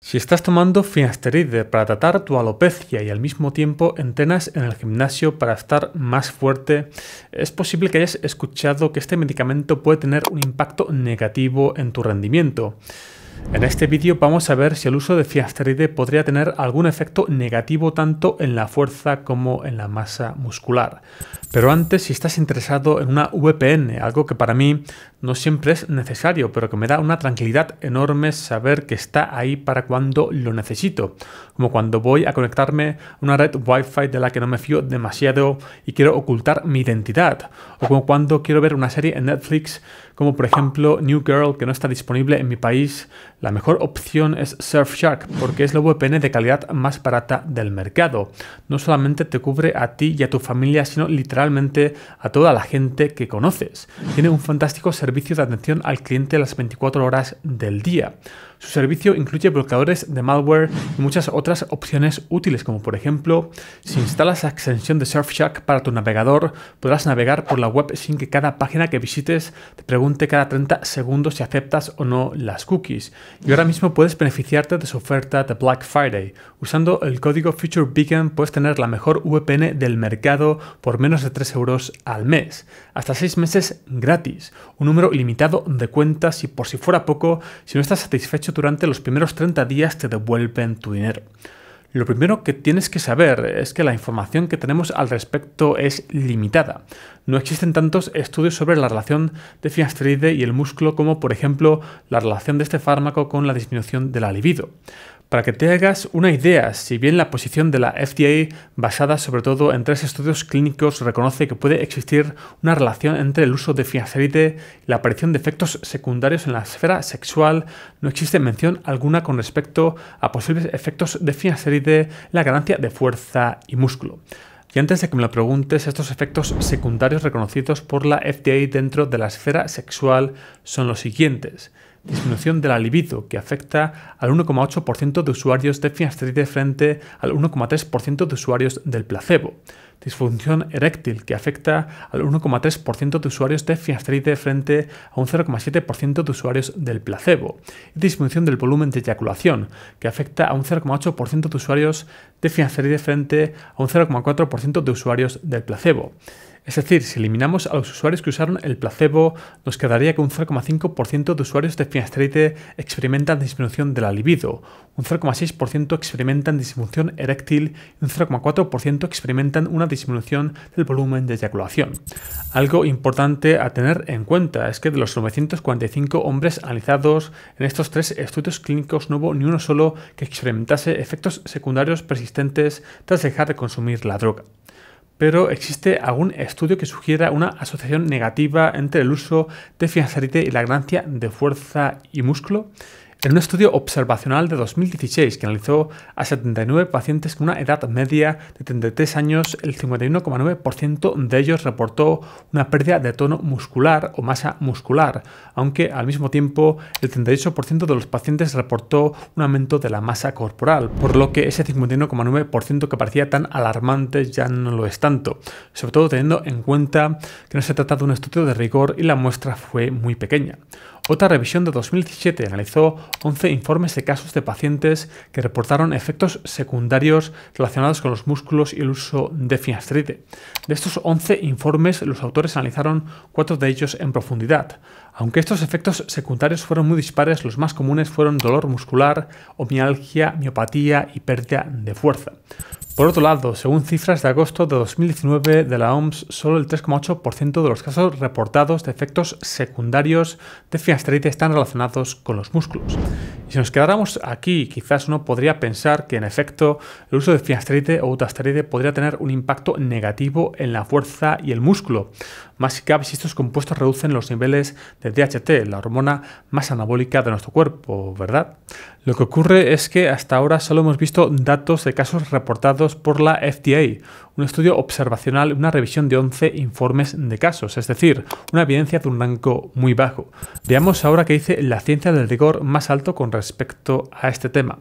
Si estás tomando finasteride para tratar tu alopecia y al mismo tiempo entrenas en el gimnasio para estar más fuerte, es posible que hayas escuchado que este medicamento puede tener un impacto negativo en tu rendimiento. En este vídeo vamos a ver si el uso de Fiasteride podría tener algún efecto negativo tanto en la fuerza como en la masa muscular. Pero antes, si estás interesado en una VPN, algo que para mí no siempre es necesario, pero que me da una tranquilidad enorme saber que está ahí para cuando lo necesito, como cuando voy a conectarme a una red Wi-Fi de la que no me fío demasiado y quiero ocultar mi identidad, o como cuando quiero ver una serie en Netflix, como por ejemplo New Girl, que no está disponible en mi país, la mejor opción es Surfshark porque es la VPN de calidad más barata del mercado. No solamente te cubre a ti y a tu familia, sino literalmente a toda la gente que conoces. Tiene un fantástico servicio de atención al cliente las 24 horas del día. Su servicio incluye bloqueadores de malware y muchas otras opciones útiles, como por ejemplo, si instalas la extensión de Surfshark para tu navegador, podrás navegar por la web sin que cada página que visites te pregunte cada 30 segundos si aceptas o no las cookies. Y ahora mismo puedes beneficiarte de su oferta de Black Friday. Usando el código Beacon puedes tener la mejor VPN del mercado por menos de 3 euros al mes. Hasta 6 meses gratis. Un número ilimitado de cuentas y por si fuera poco, si no estás satisfecho durante los primeros 30 días te devuelven tu dinero. Lo primero que tienes que saber es que la información que tenemos al respecto es limitada. No existen tantos estudios sobre la relación de finasteride y el músculo como, por ejemplo, la relación de este fármaco con la disminución de la libido. Para que te hagas una idea, si bien la posición de la FDA, basada sobre todo en tres estudios clínicos, reconoce que puede existir una relación entre el uso de finasteride y la aparición de efectos secundarios en la esfera sexual, no existe mención alguna con respecto a posibles efectos de finasteride en la ganancia de fuerza y músculo. Y antes de que me lo preguntes, estos efectos secundarios reconocidos por la FDA dentro de la esfera sexual son los siguientes disminución de la libido, que afecta al 1,8% de usuarios de finasteride frente al 1,3% de usuarios del placebo. Disfunción eréctil, que afecta al 1,3% de usuarios de finasteride frente a un 0,7% de usuarios del placebo. Y disminución del volumen de eyaculación, que afecta a un 0,8% de usuarios de finasteride frente a un 0,4% de usuarios del placebo. Es decir, si eliminamos a los usuarios que usaron el placebo, nos quedaría que un 0,5% de usuarios de finasteride experimentan disminución de la libido, un 0,6% experimentan disminución eréctil y un 0,4% experimentan una disminución del volumen de eyaculación. Algo importante a tener en cuenta es que de los 945 hombres analizados en estos tres estudios clínicos no hubo ni uno solo que experimentase efectos secundarios persistentes tras dejar de consumir la droga pero existe algún estudio que sugiera una asociación negativa entre el uso de fianzarite y la ganancia de fuerza y músculo. En un estudio observacional de 2016 que analizó a 79 pacientes con una edad media de 33 años, el 51,9% de ellos reportó una pérdida de tono muscular o masa muscular, aunque al mismo tiempo el 38% de los pacientes reportó un aumento de la masa corporal, por lo que ese 51,9% que parecía tan alarmante ya no lo es tanto, sobre todo teniendo en cuenta que no se trata de un estudio de rigor y la muestra fue muy pequeña. Otra revisión de 2017 analizó 11 informes de casos de pacientes que reportaron efectos secundarios relacionados con los músculos y el uso de finasteride. De estos 11 informes, los autores analizaron 4 de ellos en profundidad. Aunque estos efectos secundarios fueron muy dispares, los más comunes fueron dolor muscular, omialgia, miopatía y pérdida de fuerza. Por otro lado, según cifras de agosto de 2019 de la OMS, solo el 3,8% de los casos reportados de efectos secundarios de finasteride gastritis están relacionados con los músculos si nos quedáramos aquí, quizás uno podría pensar que en efecto el uso de finasteride o utasteride podría tener un impacto negativo en la fuerza y el músculo. Más que si estos compuestos reducen los niveles de DHT, la hormona más anabólica de nuestro cuerpo, ¿verdad? Lo que ocurre es que hasta ahora solo hemos visto datos de casos reportados por la FDA, un estudio observacional, una revisión de 11 informes de casos, es decir, una evidencia de un rango muy bajo. Veamos ahora qué dice la ciencia del rigor más alto con respecto a este tema.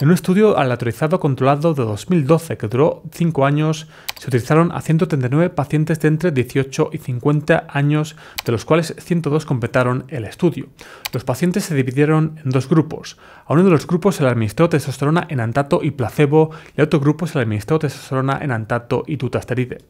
En un estudio aleatorizado controlado de 2012, que duró 5 años, se utilizaron a 139 pacientes de entre 18 y 50 años, de los cuales 102 completaron el estudio. Los pacientes se dividieron en dos grupos. A uno de los grupos se le administró testosterona en antato y placebo, y a otro grupo se le administró testosterona en antato y tutasteride.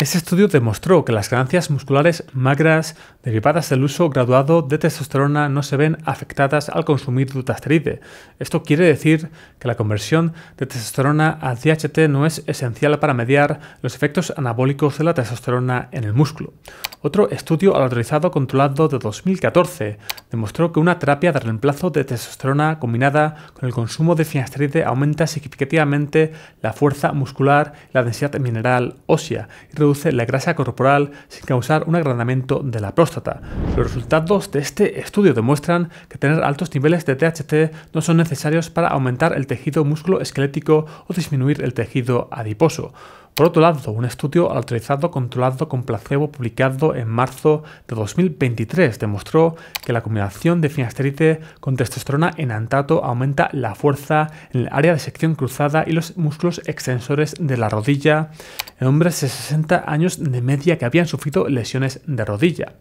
Este estudio demostró que las ganancias musculares magras derivadas del uso graduado de testosterona no se ven afectadas al consumir dutasteride. Esto quiere decir que la conversión de testosterona a DHT no es esencial para mediar los efectos anabólicos de la testosterona en el músculo. Otro estudio autorizado controlado de 2014 demostró que una terapia de reemplazo de testosterona combinada con el consumo de finasteride aumenta significativamente la fuerza muscular y la densidad mineral ósea y reduce la grasa corporal sin causar un agrandamiento de la próstata. Los resultados de este estudio demuestran que tener altos niveles de THT no son necesarios para aumentar el tejido músculo esquelético o disminuir el tejido adiposo. Por otro lado, un estudio autorizado controlado con placebo publicado en marzo de 2023 demostró que la combinación de finasteride con testosterona en antato aumenta la fuerza en el área de sección cruzada y los músculos extensores de la rodilla en hombres de 60 años de media que habían sufrido lesiones de rodilla.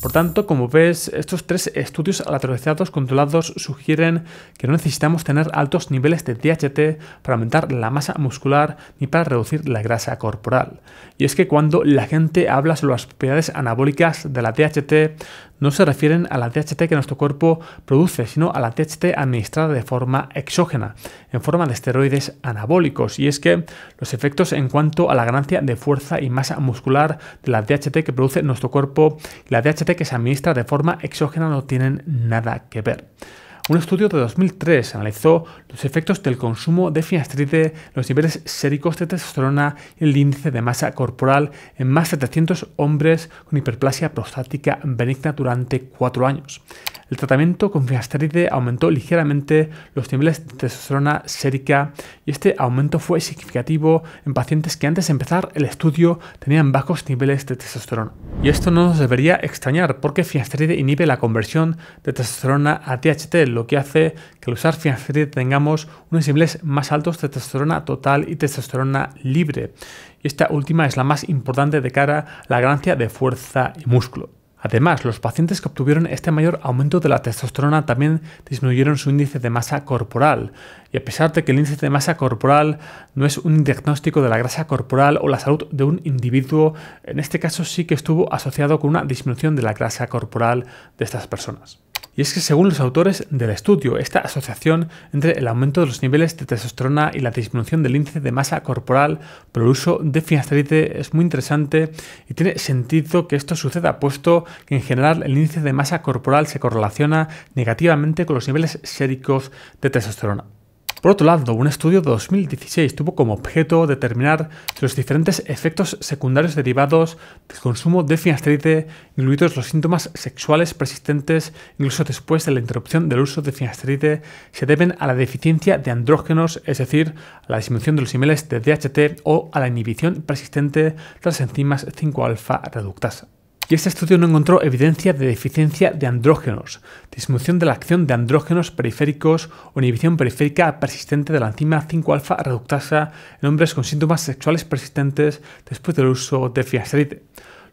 Por tanto, como ves, estos tres estudios lateralizados controlados sugieren que no necesitamos tener altos niveles de DHT para aumentar la masa muscular ni para reducir la grasa corporal. Y es que cuando la gente habla sobre las propiedades anabólicas de la DHT, no se refieren a la DHT que nuestro cuerpo produce, sino a la DHT administrada de forma exógena, en forma de esteroides anabólicos. Y es que los efectos en cuanto a la de fuerza y masa muscular de la DHT que produce nuestro cuerpo y la DHT que se administra de forma exógena no tienen nada que ver. Un estudio de 2003 analizó los efectos del consumo de finasteride, los niveles séricos de testosterona y el índice de masa corporal en más de 700 hombres con hiperplasia prostática benigna durante cuatro años. El tratamiento con finasteride aumentó ligeramente los niveles de testosterona sérica y este aumento fue significativo en pacientes que antes de empezar el estudio tenían bajos niveles de testosterona. Y esto no nos debería extrañar porque finasteride inhibe la conversión de testosterona a THT, lo que hace que al usar finasteride tengamos unos niveles más altos de testosterona total y testosterona libre. Y esta última es la más importante de cara a la ganancia de fuerza y músculo. Además, los pacientes que obtuvieron este mayor aumento de la testosterona también disminuyeron su índice de masa corporal. Y a pesar de que el índice de masa corporal no es un diagnóstico de la grasa corporal o la salud de un individuo, en este caso sí que estuvo asociado con una disminución de la grasa corporal de estas personas. Y es que según los autores del estudio, esta asociación entre el aumento de los niveles de testosterona y la disminución del índice de masa corporal por el uso de finasteride es muy interesante y tiene sentido que esto suceda, puesto que en general el índice de masa corporal se correlaciona negativamente con los niveles séricos de testosterona. Por otro lado, un estudio de 2016 tuvo como objeto determinar si los diferentes efectos secundarios derivados del consumo de finasteride, incluidos los síntomas sexuales persistentes incluso después de la interrupción del uso de finasteride, se deben a la deficiencia de andrógenos, es decir, a la disminución de los niveles de DHT o a la inhibición persistente de las enzimas 5-alfa reductasa y este estudio no encontró evidencia de deficiencia de andrógenos, disminución de la acción de andrógenos periféricos o inhibición periférica persistente de la enzima 5-alfa reductasa en hombres con síntomas sexuales persistentes después del uso de fiaseride.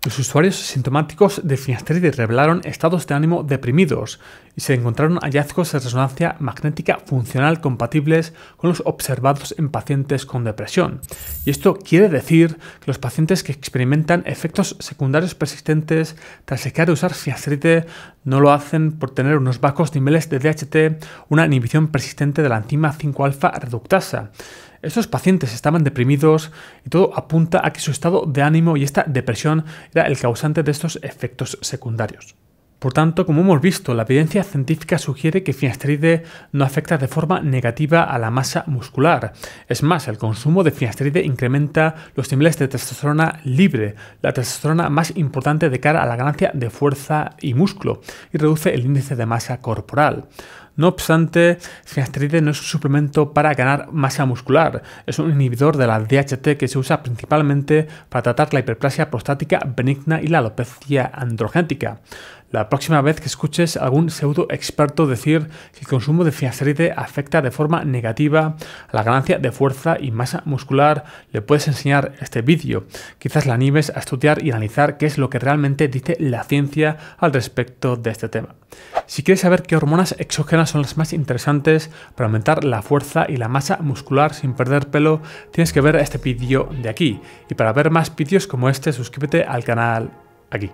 Los usuarios sintomáticos de finasteride revelaron estados de ánimo deprimidos y se encontraron hallazgos de resonancia magnética funcional compatibles con los observados en pacientes con depresión. Y esto quiere decir que los pacientes que experimentan efectos secundarios persistentes tras dejar de usar finasteride no lo hacen por tener unos bajos niveles de DHT, una inhibición persistente de la enzima 5-alfa reductasa. Estos pacientes estaban deprimidos y todo apunta a que su estado de ánimo y esta depresión era el causante de estos efectos secundarios. Por tanto, como hemos visto, la evidencia científica sugiere que finasteride no afecta de forma negativa a la masa muscular. Es más, el consumo de finasteride incrementa los niveles de testosterona libre, la testosterona más importante de cara a la ganancia de fuerza y músculo, y reduce el índice de masa corporal. No obstante, finasteride no es un suplemento para ganar masa muscular, es un inhibidor de la DHT que se usa principalmente para tratar la hiperplasia prostática benigna y la alopecia androgénica. La próxima vez que escuches a algún pseudo experto decir que el consumo de finasteride afecta de forma negativa a la ganancia de fuerza y masa muscular, le puedes enseñar este vídeo. Quizás la animes a estudiar y analizar qué es lo que realmente dice la ciencia al respecto de este tema. Si quieres saber qué hormonas exógenas son las más interesantes para aumentar la fuerza y la masa muscular sin perder pelo, tienes que ver este vídeo de aquí. Y para ver más vídeos como este, suscríbete al canal aquí.